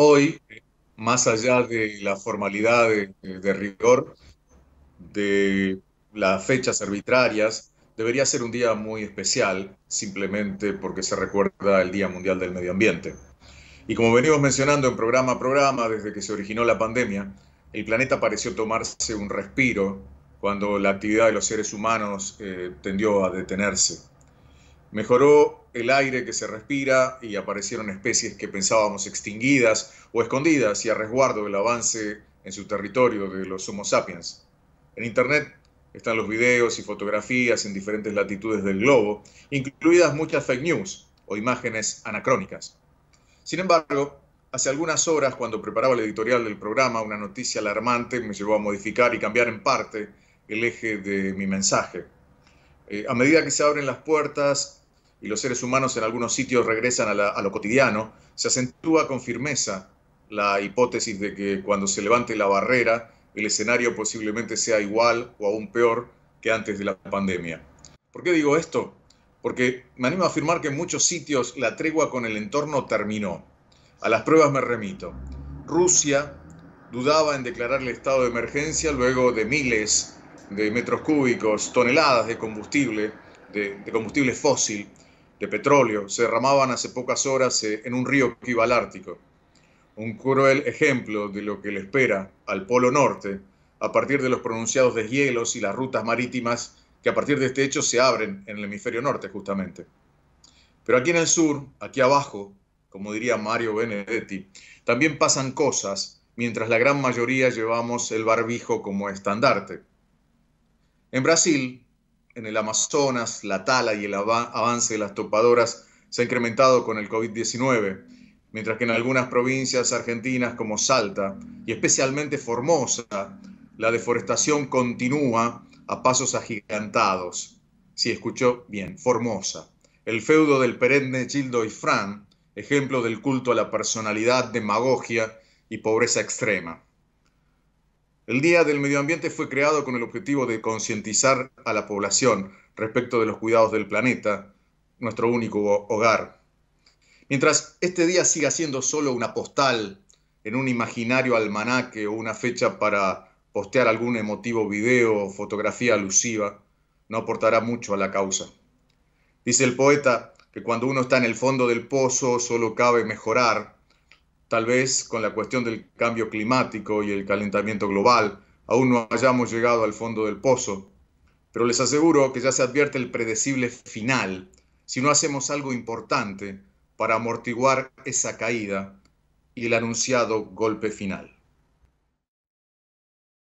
hoy, más allá de la formalidad de, rigor, de las fechas arbitrarias, debería ser un día muy especial, simplemente porque se recuerda el Día Mundial del Medio Ambiente. Y como venimos mencionando en programa a programa desde que se originó la pandemia, el planeta pareció tomarse un respiro cuando la actividad de los seres humanos eh, tendió a detenerse. Mejoró el aire que se respira y aparecieron especies que pensábamos extinguidas o escondidas y a resguardo del avance en su territorio de los Homo sapiens. En Internet están los videos y fotografías en diferentes latitudes del globo, incluidas muchas fake news o imágenes anacrónicas. Sin embargo, hace algunas horas, cuando preparaba el editorial del programa, una noticia alarmante me llevó a modificar y cambiar en parte el eje de mi mensaje. Eh, a medida que se abren las puertas y los seres humanos en algunos sitios regresan a, lo cotidiano, se acentúa con firmeza la hipótesis de que cuando se levante la barrera, el escenario posiblemente sea igual o aún peor que antes de la pandemia. ¿Por qué digo esto? Porque me animo a afirmar que en muchos sitios la tregua con el entorno terminó. A las pruebas me remito. Rusia dudaba en declarar el estado de emergencia luego de miles de metros cúbicos, toneladas de combustible, de, de combustible fósil, de petróleo se derramaban hace pocas horas eh, en un río que iba al Ártico. Un cruel ejemplo de lo que le espera al Polo Norte a partir de los pronunciados deshielos y las rutas marítimas que a partir de este hecho se abren en el hemisferio norte justamente. Pero aquí en el sur, aquí abajo, como diría Mario Benedetti, también pasan cosas mientras la gran mayoría llevamos el barbijo como estandarte. En Brasil, en el Amazonas, la tala y el avance de las topadoras se ha incrementado con el COVID-19, mientras que en algunas provincias argentinas como Salta y especialmente Formosa, la deforestación continúa a pasos agigantados. Si escuchó bien, Formosa. El feudo del perenne Gildo y Fran, ejemplo del culto a la personalidad, demagogia y pobreza extrema. El Día del Medio Ambiente fue creado con el objetivo de concientizar a la población respecto de los cuidados del planeta, nuestro único hogar. Mientras este día siga siendo solo una postal en un imaginario almanaque o una fecha para postear algún emotivo video o fotografía alusiva, no aportará mucho a la causa. Dice el poeta que cuando uno está en el fondo del pozo solo cabe mejorar tal vez con la cuestión del cambio climático y el calentamiento global, aún no hayamos llegado al fondo del pozo, pero les aseguro que ya se advierte el predecible final si no hacemos algo importante para amortiguar esa caída y el anunciado golpe final.